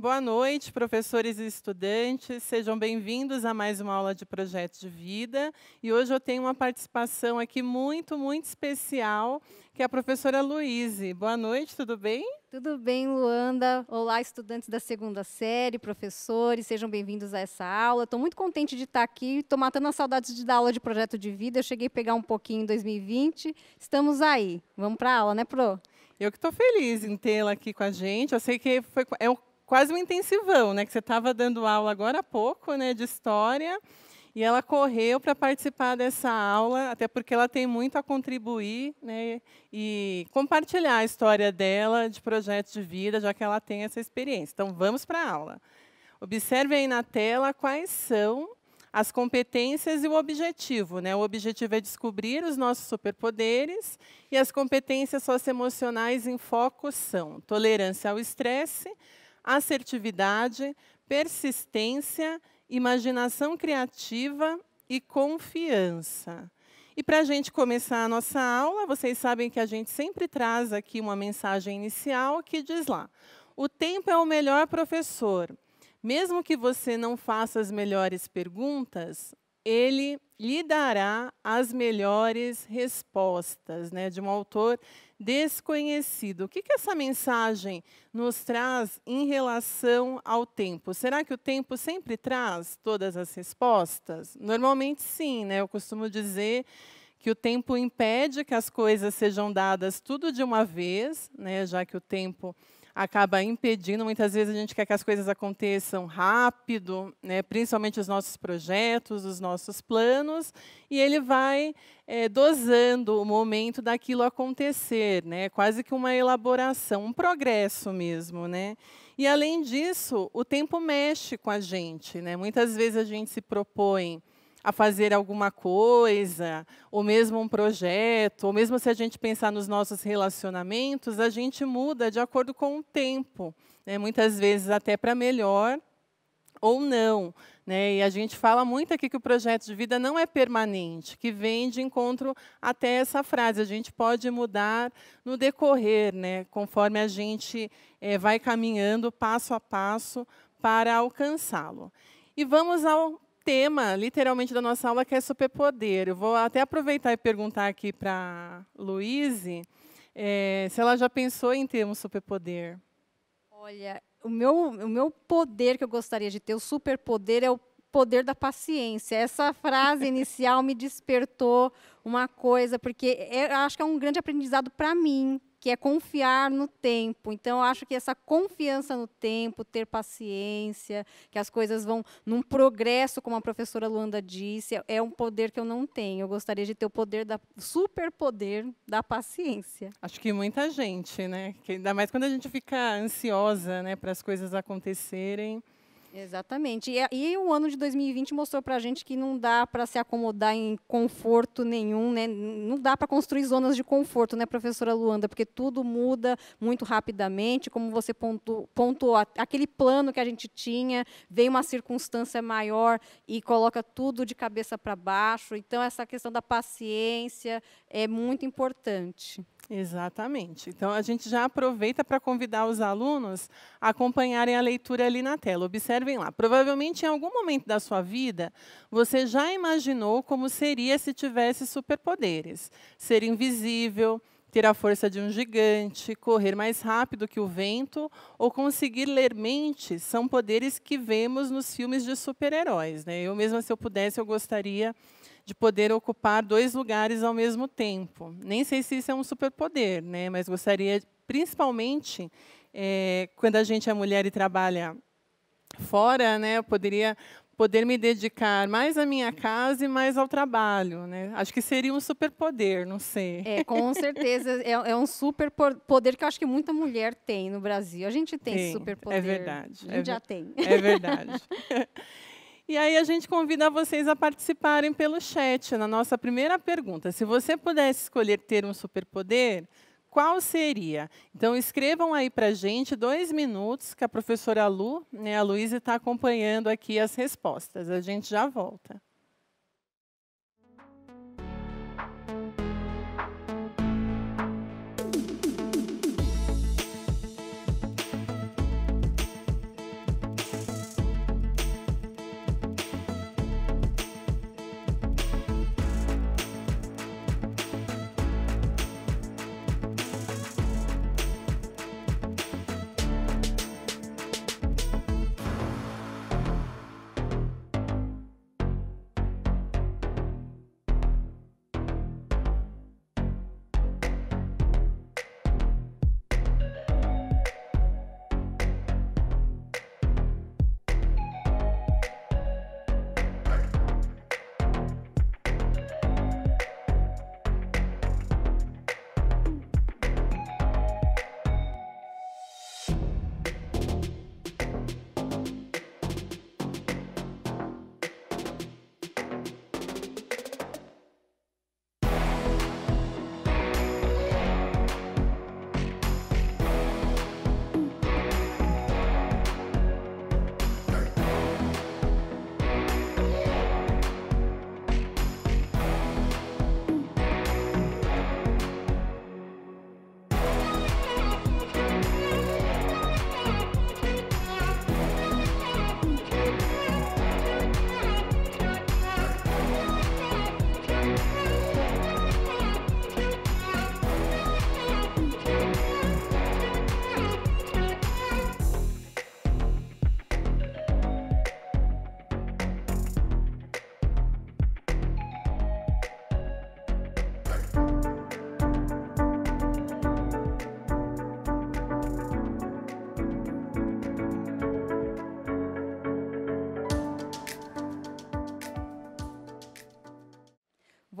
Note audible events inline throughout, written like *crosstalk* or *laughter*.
Boa noite, professores e estudantes. Sejam bem-vindos a mais uma aula de projeto de vida. E hoje eu tenho uma participação aqui muito, muito especial, que é a professora Luíse. Boa noite, tudo bem? Tudo bem, Luanda. Olá, estudantes da segunda série, professores, sejam bem-vindos a essa aula. Estou muito contente de estar aqui, estou matando as saudades de dar aula de projeto de vida. Eu cheguei a pegar um pouquinho em 2020. Estamos aí. Vamos para a aula, né, Pro? Eu que estou feliz em tê-la aqui com a gente. Eu sei que foi, é um quase um intensivão, né? Que você estava dando aula agora há pouco, né, de história, e ela correu para participar dessa aula, até porque ela tem muito a contribuir, né, e compartilhar a história dela de projeto de vida, já que ela tem essa experiência. Então, vamos para a aula. Observe aí na tela quais são as competências e o objetivo. Né? O objetivo é descobrir os nossos superpoderes e as competências socioemocionais em foco são tolerância ao estresse, assertividade, persistência, imaginação criativa e confiança. E para a gente começar a nossa aula, vocês sabem que a gente sempre traz aqui uma mensagem inicial que diz lá: o tempo é o melhor professor. Mesmo que você não faça as melhores perguntas, ele lhe dará as melhores respostas, né? De um autor desconhecido. O que, que essa mensagem nos traz em relação ao tempo? Será que o tempo sempre traz todas as respostas? Normalmente sim, né? Eu costumo dizer que o tempo impede que as coisas sejam dadas tudo de uma vez, né? Já que o tempo acaba impedindo. Muitas vezes a gente quer que as coisas aconteçam rápido, né, principalmente os nossos projetos, os nossos planos, e ele vai é, dosando o momento daquilo acontecer, né, quase que uma elaboração, um progresso mesmo. Né? E, além disso, o tempo mexe com a gente. Né? Muitas vezes a gente se propõe a fazer alguma coisa, ou mesmo um projeto, ou mesmo se a gente pensar nos nossos relacionamentos, a gente muda de acordo com o tempo, né? muitas vezes até para melhor ou não. Né? E a gente fala muito aqui que o projeto de vida não é permanente, que vem de encontro até essa frase. A gente pode mudar no decorrer, né? conforme a gente é, vai caminhando passo a passo para alcançá-lo. E vamos ao tema, literalmente, da nossa aula, que é superpoder. Eu vou até aproveitar e perguntar aqui para a Luíse é, se ela já pensou em ter um superpoder. Olha, o meu, o meu poder que eu gostaria de ter, o superpoder, é o poder da paciência. Essa frase *laughs* inicial me despertou uma coisa, porque é, eu acho que é um grande aprendizado para mim, que é confiar no tempo. Então, acho que essa confiança no tempo, ter paciência, que as coisas vão num progresso, como a professora Luanda disse, é um poder que eu não tenho. Eu gostaria de ter o poder da superpoder da paciência. Acho que muita gente, né? Que ainda mais quando a gente fica ansiosa, né, para as coisas acontecerem. Exatamente. E, e, o ano de 2020 mostrou para a gente que não dá para se acomodar em conforto nenhum, né? não dá para construir zonas de conforto, né, professora Luanda? Porque tudo muda muito rapidamente, como você pontuou, aquele plano que a gente tinha, vem uma circunstância maior e coloca tudo de cabeça para baixo. Então, essa questão da paciência é muito importante. Exatamente. Então, a gente já aproveita para convidar os alunos a acompanharem a leitura ali na tela. Observem lá. Provavelmente, em algum momento da sua vida, você já imaginou como seria se tivesse superpoderes: ser invisível, ter a força de um gigante, correr mais rápido que o vento ou conseguir ler mentes são poderes que vemos nos filmes de super-heróis. Né? Eu mesma, se eu pudesse, eu gostaria de poder ocupar dois lugares ao mesmo tempo. Nem sei se isso é um superpoder, né? mas gostaria, principalmente, é, quando a gente é mulher e trabalha fora, né, eu poderia poder me dedicar mais à minha casa e mais ao trabalho, né? Acho que seria um superpoder, não sei. É, com certeza é, é um superpoder que eu acho que muita mulher tem no Brasil. A gente tem, é superpoder. É verdade. A é gente é, já tem. É verdade. *laughs* E aí a gente convida vocês a participarem pelo chat na nossa primeira pergunta. Se você pudesse escolher ter um superpoder, qual seria? Então escrevam aí para a gente dois minutos que a professora Lu, né, a Luísa está acompanhando aqui as respostas. A gente já volta.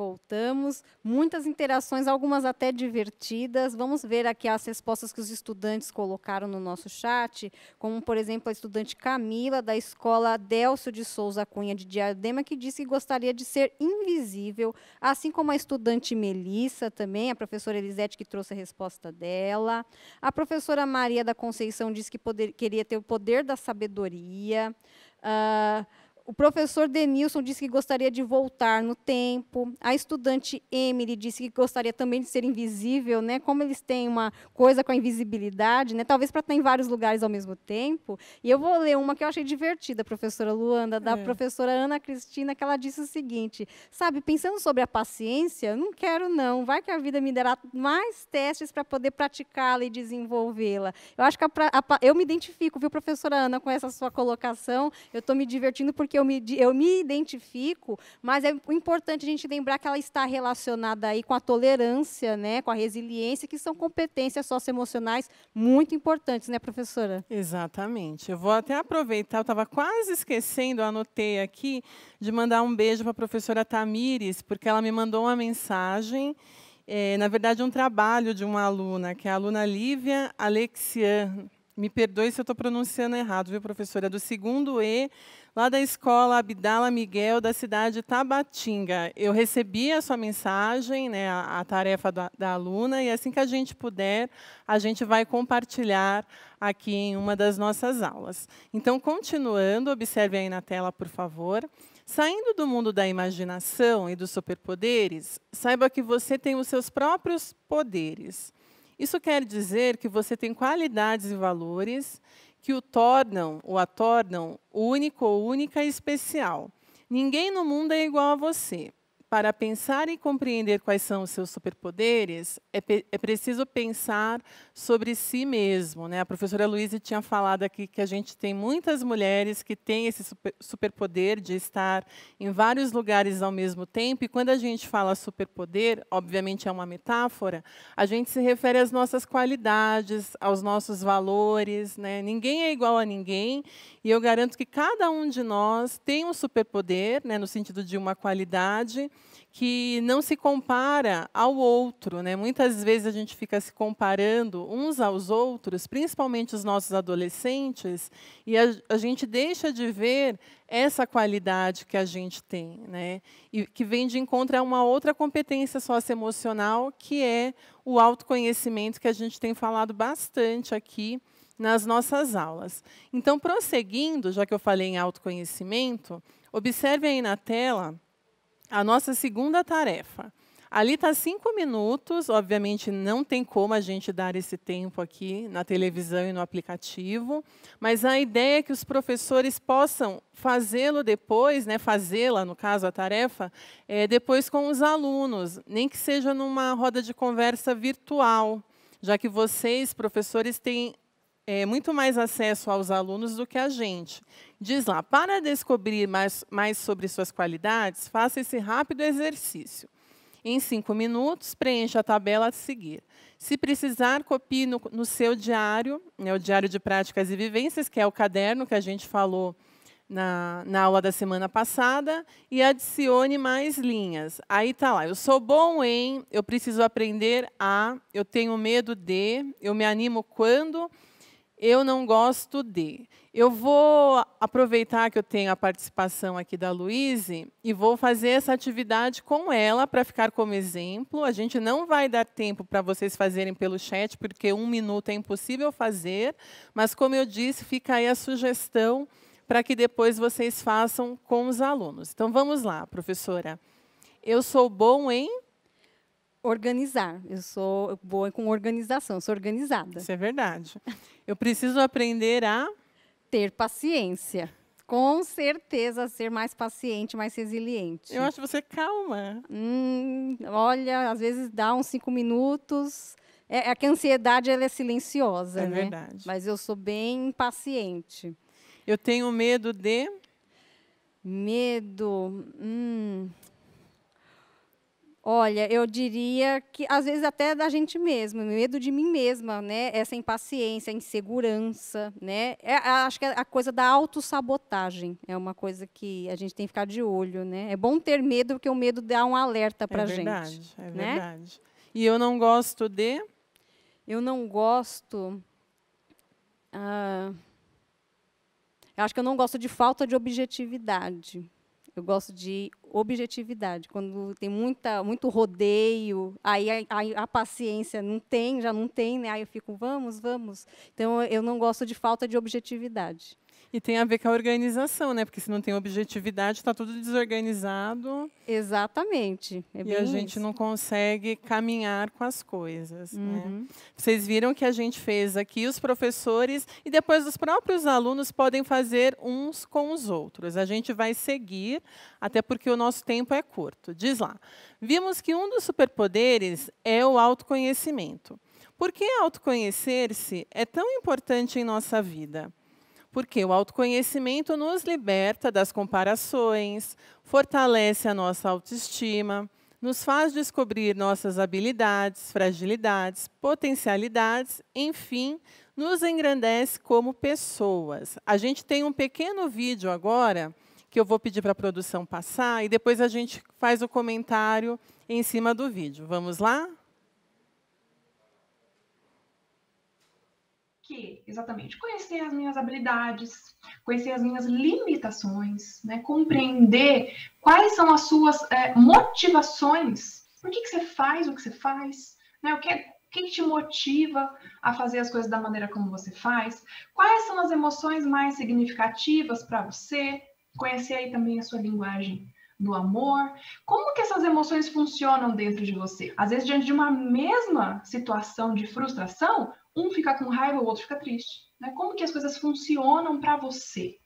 Voltamos, muitas interações, algumas até divertidas. Vamos ver aqui as respostas que os estudantes colocaram no nosso chat, como, por exemplo, a estudante Camila, da escola Delcio de Souza Cunha de Diadema, que disse que gostaria de ser invisível, assim como a estudante Melissa também, a professora Elisete, que trouxe a resposta dela. A professora Maria da Conceição disse que poder, queria ter o poder da sabedoria. Uh, o professor Denilson disse que gostaria de voltar no tempo. A estudante Emily disse que gostaria também de ser invisível, né? Como eles têm uma coisa com a invisibilidade, né? Talvez para estar em vários lugares ao mesmo tempo. E eu vou ler uma que eu achei divertida, professora Luanda, da é. professora Ana Cristina, que ela disse o seguinte: sabe, pensando sobre a paciência, não quero não. Vai que a vida me dará mais testes para poder praticá-la e desenvolvê-la. Eu acho que a, eu me identifico, viu, professora Ana, com essa sua colocação. Eu estou me divertindo porque porque eu me, eu me identifico, mas é importante a gente lembrar que ela está relacionada aí com a tolerância, né, com a resiliência, que são competências socioemocionais muito importantes, né, professora? Exatamente. Eu vou até aproveitar, eu estava quase esquecendo, anotei aqui, de mandar um beijo para a professora Tamires, porque ela me mandou uma mensagem. É, na verdade, um trabalho de uma aluna, que é a aluna Lívia Alexian. Me perdoe se eu estou pronunciando errado, viu, professora? É do segundo E lá da escola Abdala Miguel, da cidade Tabatinga. Eu recebi a sua mensagem, né, a, a tarefa da, da aluna, e assim que a gente puder, a gente vai compartilhar aqui em uma das nossas aulas. Então, continuando, observe aí na tela, por favor. Saindo do mundo da imaginação e dos superpoderes, saiba que você tem os seus próprios poderes. Isso quer dizer que você tem qualidades e valores que o tornam ou a tornam único, única e especial. Ninguém no mundo é igual a você. Para pensar e compreender quais são os seus superpoderes, é, é preciso pensar sobre si mesmo. Né? A professora Luísa tinha falado aqui que a gente tem muitas mulheres que têm esse super, superpoder de estar em vários lugares ao mesmo tempo. E quando a gente fala superpoder, obviamente é uma metáfora, a gente se refere às nossas qualidades, aos nossos valores. Né? Ninguém é igual a ninguém e eu garanto que cada um de nós tem um superpoder, né, no sentido de uma qualidade que não se compara ao outro, né? Muitas vezes a gente fica se comparando uns aos outros, principalmente os nossos adolescentes, e a, a gente deixa de ver essa qualidade que a gente tem, né? E que vem de encontro a uma outra competência socioemocional, que é o autoconhecimento que a gente tem falado bastante aqui nas nossas aulas. Então, prosseguindo, já que eu falei em autoconhecimento, observe aí na tela a nossa segunda tarefa. Ali está cinco minutos, obviamente não tem como a gente dar esse tempo aqui na televisão e no aplicativo, mas a ideia é que os professores possam fazê-lo depois, né, fazê-la, no caso, a tarefa, é, depois com os alunos, nem que seja numa roda de conversa virtual, já que vocês, professores, têm é, muito mais acesso aos alunos do que a gente. Diz lá, para descobrir mais, mais sobre suas qualidades, faça esse rápido exercício. Em cinco minutos, preencha a tabela a seguir. Se precisar, copie no, no seu diário, né, o Diário de Práticas e Vivências, que é o caderno que a gente falou na, na aula da semana passada, e adicione mais linhas. Aí está lá, eu sou bom em, eu preciso aprender a, eu tenho medo de, eu me animo quando, eu não gosto de. Eu vou aproveitar que eu tenho a participação aqui da Luíse e vou fazer essa atividade com ela para ficar como exemplo. A gente não vai dar tempo para vocês fazerem pelo chat, porque um minuto é impossível fazer, mas, como eu disse, fica aí a sugestão para que depois vocês façam com os alunos. Então, vamos lá, professora. Eu sou bom em organizar. Eu sou boa com organização, sou organizada. Isso é verdade. Eu preciso aprender a ter paciência. Com certeza, ser mais paciente, mais resiliente. Eu acho você é calma. Hum, olha, às vezes dá uns cinco minutos. É, é que a ansiedade ela é silenciosa, é né? verdade. Mas eu sou bem paciente. Eu tenho medo de medo. Hum, Olha, eu diria que às vezes até da gente mesma, medo de mim mesma, né? Essa impaciência, insegurança, né? É, acho que é a coisa da autossabotagem é uma coisa que a gente tem que ficar de olho, né? É bom ter medo porque o medo dá um alerta para é verdade, gente. É né? verdade. E eu não gosto de eu não gosto ah, eu acho que eu não gosto de falta de objetividade. Eu gosto de objetividade. Quando tem muita, muito rodeio, aí a, a, a, paciência não tem, já não tem, né? aí eu fico, vamos, vamos. Então, eu não gosto de falta de objetividade. E tem a ver com a organização, né? Porque se não tem objetividade, está tudo desorganizado. Exatamente. É e a gente isso. não consegue caminhar com as coisas. Né? Uhum. Né? Vocês viram que a gente fez aqui os professores e depois os próprios alunos podem fazer uns com os outros. A gente vai seguir, até porque o nosso tempo é curto. Diz lá. Vimos que um dos superpoderes é o autoconhecimento. Por que autoconhecer-se é tão importante em nossa vida? Porque o autoconhecimento nos liberta das comparações, fortalece a nossa autoestima, nos faz descobrir nossas habilidades, fragilidades, potencialidades, enfim, nos engrandece como pessoas. A gente tem um pequeno vídeo agora que eu vou pedir para a produção passar e depois a gente faz o comentário em cima do vídeo. Vamos lá? que exatamente conhecer as minhas habilidades, conhecer as minhas limitações, né? compreender quais são as suas é, motivações, por que, que você faz o que você faz, né? o que, é, que te motiva a fazer as coisas da maneira como você faz? Quais são as emoções mais significativas para você? Conhecer aí também a sua linguagem do amor. Como que essas emoções funcionam dentro de você? Às vezes, diante de uma mesma situação de frustração, um fica com raiva, o outro fica triste. Né? Como que as coisas funcionam para você?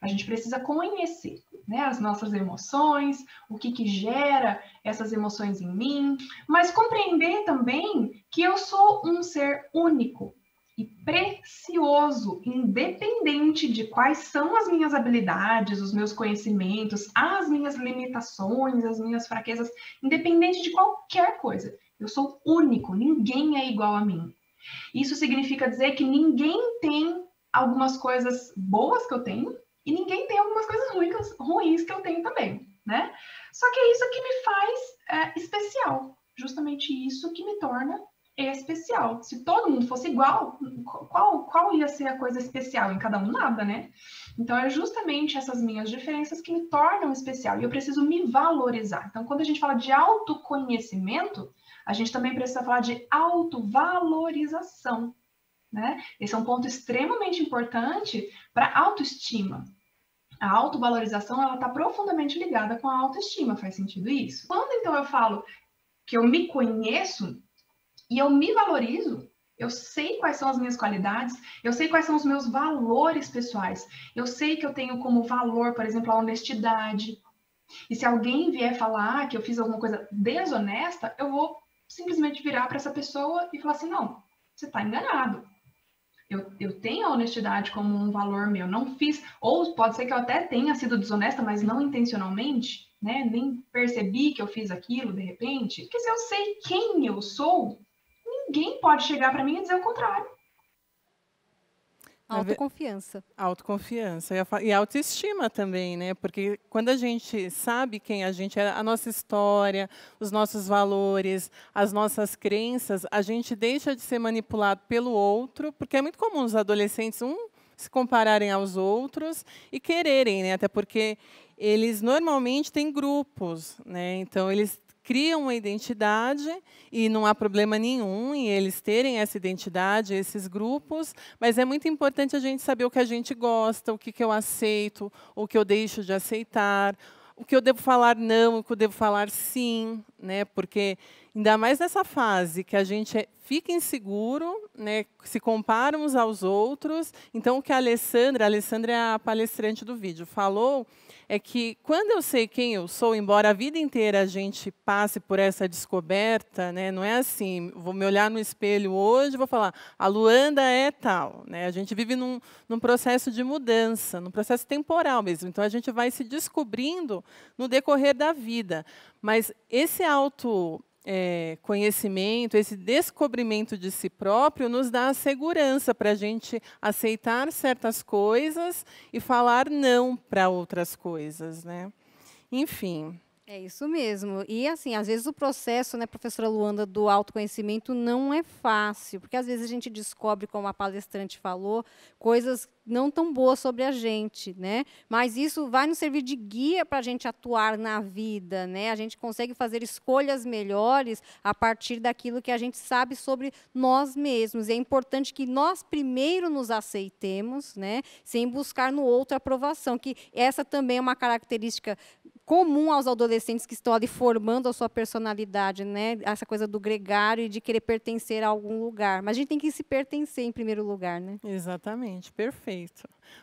A gente precisa conhecer né, as nossas emoções, o que, que gera essas emoções em mim, mas compreender também que eu sou um ser único e precioso, independente de quais são as minhas habilidades, os meus conhecimentos, as minhas limitações, as minhas fraquezas, independente de qualquer coisa. Eu sou único, ninguém é igual a mim. Isso significa dizer que ninguém tem algumas coisas boas que eu tenho e ninguém tem algumas coisas ruins, ruins que eu tenho também, né? Só que é isso que me faz é, especial, justamente isso que me torna especial. Se todo mundo fosse igual, qual, qual ia ser a coisa especial em cada um? Nada, né? Então, é justamente essas minhas diferenças que me tornam especial e eu preciso me valorizar. Então, quando a gente fala de autoconhecimento, a gente também precisa falar de autovalorização. Né? Esse é um ponto extremamente importante para autoestima. A autovalorização está profundamente ligada com a autoestima, faz sentido isso? Quando então eu falo que eu me conheço e eu me valorizo, eu sei quais são as minhas qualidades, eu sei quais são os meus valores pessoais, eu sei que eu tenho como valor, por exemplo, a honestidade. E se alguém vier falar que eu fiz alguma coisa desonesta, eu vou simplesmente virar para essa pessoa e falar assim: não, você está enganado. Eu, eu tenho a honestidade como um valor meu, não fiz, ou pode ser que eu até tenha sido desonesta, mas não intencionalmente, né? Nem percebi que eu fiz aquilo de repente. Porque se eu sei quem eu sou, ninguém pode chegar para mim e dizer o contrário. Tá Autoconfiança. Autoconfiança e autoestima também, né? Porque quando a gente sabe quem a gente é, a nossa história, os nossos valores, as nossas crenças, a gente deixa de ser manipulado pelo outro, porque é muito comum os adolescentes um se compararem aos outros e quererem, né? Até porque eles normalmente têm grupos, né? Então eles criam uma identidade e não há problema nenhum em eles terem essa identidade, esses grupos, mas é muito importante a gente saber o que a gente gosta, o que, que eu aceito, o que eu deixo de aceitar, o que eu devo falar não, o que eu devo falar sim, né? Porque ainda mais nessa fase que a gente é, fica inseguro, né? Se compara uns aos outros. Então o que a Alessandra, a Alessandra é a palestrante do vídeo, falou é que quando eu sei quem eu sou, embora a vida inteira a gente passe por essa descoberta, né, não é assim, vou me olhar no espelho hoje e vou falar, a Luanda é tal. Né? A gente vive num, num processo de mudança, num processo temporal mesmo. Então a gente vai se descobrindo no decorrer da vida. Mas esse auto é, conhecimento, esse descobrimento de si próprio nos dá a segurança para a gente aceitar certas coisas e falar não para outras coisas, né? Enfim. É isso mesmo. E assim, às vezes o processo, né, professora Luanda, do autoconhecimento não é fácil, porque às vezes a gente descobre, como a palestrante falou, coisas não tão boas sobre a gente, né? Mas isso vai nos servir de guia para a gente atuar na vida, né? A gente consegue fazer escolhas melhores a partir daquilo que a gente sabe sobre nós mesmos. E é importante que nós primeiro nos aceitemos, né? Sem buscar no outro aprovação, que essa também é uma característica comum aos adolescentes que estão ali formando a sua personalidade, né? Essa coisa do gregário e de querer pertencer a algum lugar. Mas a gente tem que se pertencer em primeiro lugar, né? Exatamente, perfeito.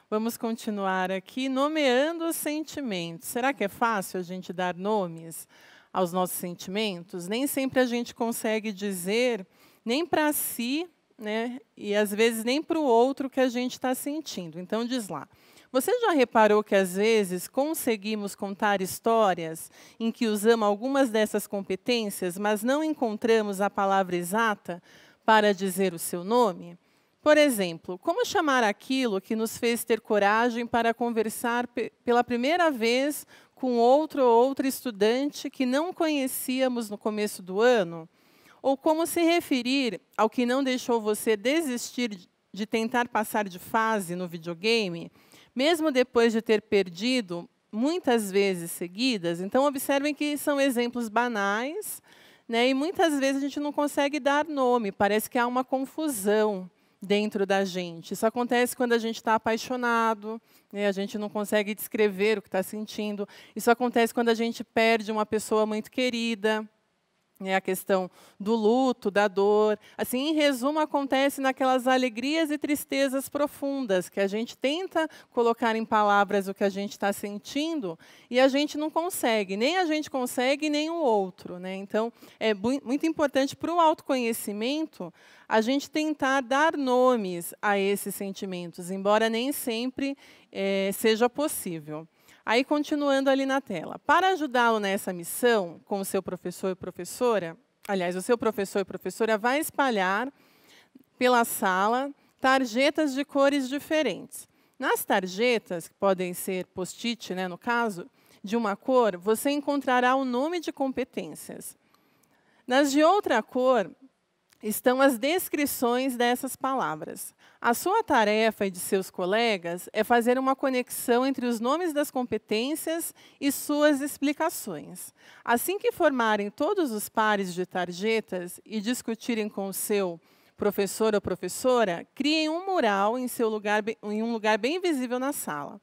Vamos continuar aqui nomeando os sentimentos. Será que é fácil a gente dar nomes aos nossos sentimentos? Nem sempre a gente consegue dizer nem para si, né? E às vezes nem para o outro que a gente está sentindo. Então diz lá. Você já reparou que às vezes conseguimos contar histórias em que usamos algumas dessas competências, mas não encontramos a palavra exata para dizer o seu nome? Por exemplo, como chamar aquilo que nos fez ter coragem para conversar pela primeira vez com outro ou outra estudante que não conhecíamos no começo do ano? Ou como se referir ao que não deixou você desistir de tentar passar de fase no videogame? mesmo depois de ter perdido muitas vezes seguidas. Então, observem que são exemplos banais, né? e muitas vezes a gente não consegue dar nome, parece que há uma confusão dentro da gente. Isso acontece quando a gente está apaixonado, né? a gente não consegue descrever o que está sentindo. Isso acontece quando a gente perde uma pessoa muito querida né, a questão do luto, da dor. Assim, em resumo, acontece naquelas alegrias e tristezas profundas que a gente tenta colocar em palavras o que a gente está sentindo e a gente não consegue, nem a gente consegue, nem o outro. Né? Então, é muito importante para o autoconhecimento a gente tentar dar nomes a esses sentimentos, embora nem sempre é, seja possível. Aí, continuando ali na tela. Para ajudá-lo nessa missão, com o seu professor e professora, aliás, o seu professor e professora vai espalhar pela sala tarjetas de cores diferentes. Nas tarjetas, que podem ser post-it, né, no caso, de uma cor, você encontrará o nome de competências. Nas de outra cor, estão as descrições dessas palavras. A sua tarefa e de seus colegas é fazer uma conexão entre os nomes das competências e suas explicações. Assim que formarem todos os pares de tarjetas e discutirem com o seu professor ou professora, criem um mural em, seu lugar, em um lugar bem visível na sala.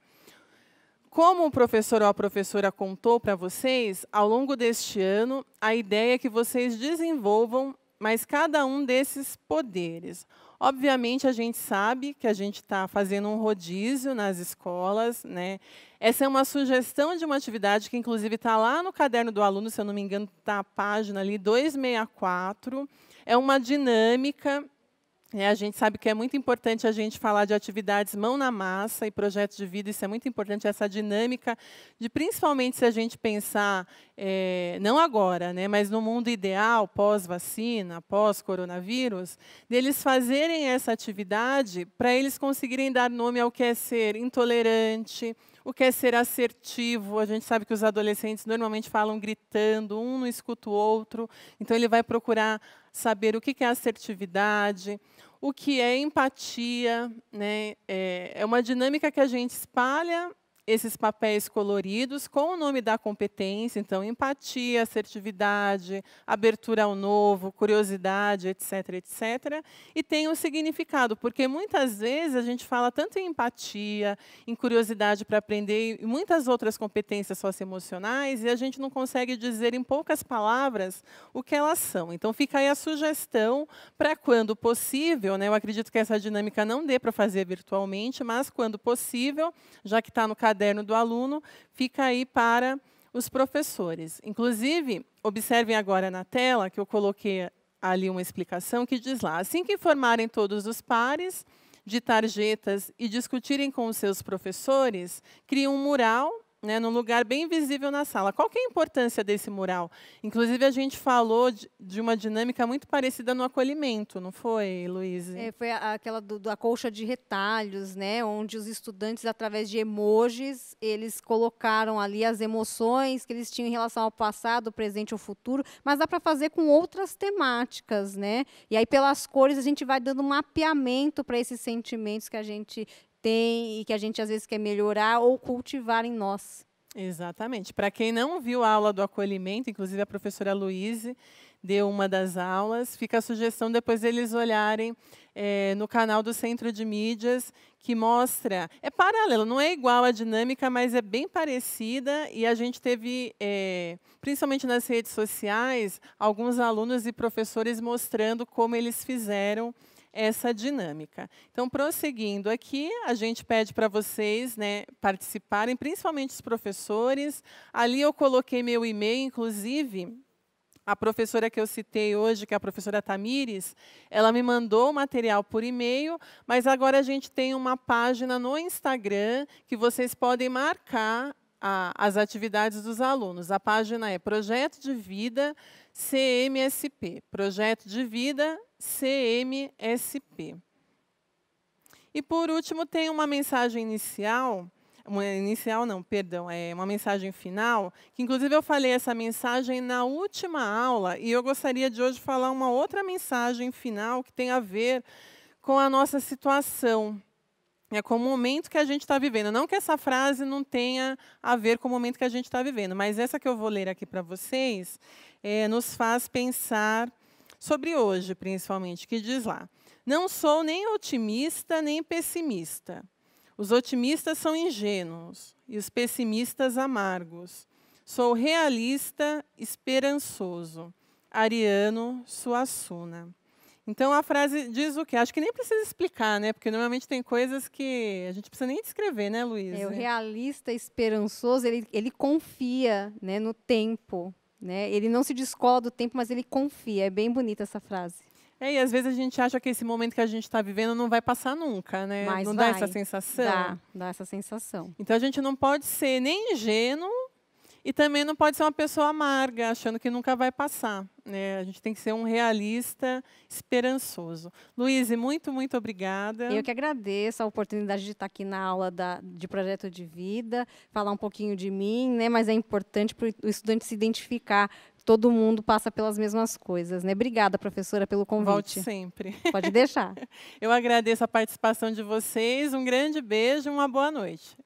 Como o professor ou a professora contou para vocês, ao longo deste ano, a ideia é que vocês desenvolvam mas cada um desses poderes. Obviamente, a gente sabe que a gente está fazendo um rodízio nas escolas. Né? Essa é uma sugestão de uma atividade que, inclusive, está lá no caderno do aluno, se eu não me engano, está a página ali, 264. É uma dinâmica é, a gente sabe que é muito importante a gente falar de atividades mão na massa e projetos de vida, isso é muito importante, essa dinâmica de, principalmente se a gente pensar, é, não agora, né, mas no mundo ideal, pós-vacina, pós-coronavírus, deles fazerem essa atividade para eles conseguirem dar nome ao que é ser intolerante, o que é ser assertivo. A gente sabe que os adolescentes normalmente falam gritando, um não escuta o outro, então ele vai procurar saber o que é assertividade, o que é empatia. Né? É, é uma dinâmica que a gente espalha esses papéis coloridos com o nome da competência, então empatia, assertividade, abertura ao novo, curiosidade, etc, etc, e tem um significado, porque muitas vezes a gente fala tanto em empatia, em curiosidade para aprender e muitas outras competências socioemocionais e a gente não consegue dizer em poucas palavras o que elas são. Então fica aí a sugestão para quando possível, né? Eu acredito que essa dinâmica não dê para fazer virtualmente, mas quando possível, já que está no caderno caderno do aluno fica aí para os professores. Inclusive, observem agora na tela que eu coloquei ali uma explicação que diz lá: assim que formarem todos os pares de tarjetas e discutirem com os seus professores, criem um mural né, num lugar bem visível na sala. Qual que é a importância desse mural? Inclusive, a gente falou de, de uma dinâmica muito parecida no acolhimento, não foi, Luiz? É, foi a, aquela do, da colcha de retalhos, né, onde os estudantes, através de emojis, eles colocaram ali as emoções que eles tinham em relação ao passado, presente ou futuro, mas dá para fazer com outras temáticas. Né? E aí, pelas cores, a gente vai dando um mapeamento para esses sentimentos que a gente tem e que a gente às vezes quer melhorar ou cultivar em nós. Exatamente. Para quem não viu a aula do acolhimento, inclusive a professora Luíse deu uma das aulas, fica a sugestão depois eles olharem é, no canal do Centro de Mídias, que mostra. É paralelo, não é igual a dinâmica, mas é bem parecida. E a gente teve, é, principalmente nas redes sociais, alguns alunos e professores mostrando como eles fizeram essa dinâmica. Então, prosseguindo aqui, a gente pede para vocês né, participarem, principalmente os professores. Ali eu coloquei meu e-mail, inclusive, a professora que eu citei hoje, que é a professora Tamires, ela me mandou o material por e-mail, mas agora a gente tem uma página no Instagram que vocês podem marcar a, as atividades dos alunos. A página é Projeto de Vida CMSP, Projeto de Vida CMSP. E por último, tem uma mensagem inicial, uma inicial não, perdão, é uma mensagem final, que inclusive eu falei essa mensagem na última aula e eu gostaria de hoje falar uma outra mensagem final que tem a ver com a nossa situação. É com o momento que a gente está vivendo. Não que essa frase não tenha a ver com o momento que a gente está vivendo, mas essa que eu vou ler aqui para vocês é, nos faz pensar sobre hoje, principalmente, que diz lá: Não sou nem otimista nem pessimista. Os otimistas são ingênuos e os pessimistas amargos. Sou realista, esperançoso. Ariano Suassuna. Então a frase diz o quê? Acho que nem precisa explicar, né? Porque normalmente tem coisas que a gente precisa nem descrever, né, Luiz? É, o realista esperançoso, ele, ele confia né, no tempo. Né? Ele não se descola do tempo, mas ele confia. É bem bonita essa frase. É, e às vezes a gente acha que esse momento que a gente está vivendo não vai passar nunca, né? Mas não vai. dá essa sensação? Dá, dá essa sensação. Então a gente não pode ser nem ingênuo e também não pode ser uma pessoa amarga, achando que nunca vai passar. Né? A gente tem que ser um realista esperançoso. Luiz, muito, muito obrigada. Eu que agradeço a oportunidade de estar aqui na aula da, de projeto de vida, falar um pouquinho de mim, né? mas é importante para o estudante se identificar. Todo mundo passa pelas mesmas coisas, né? Obrigada, professora, pelo convite. Volte sempre. Pode deixar. *laughs* Eu agradeço a participação de vocês. Um grande beijo, uma boa noite.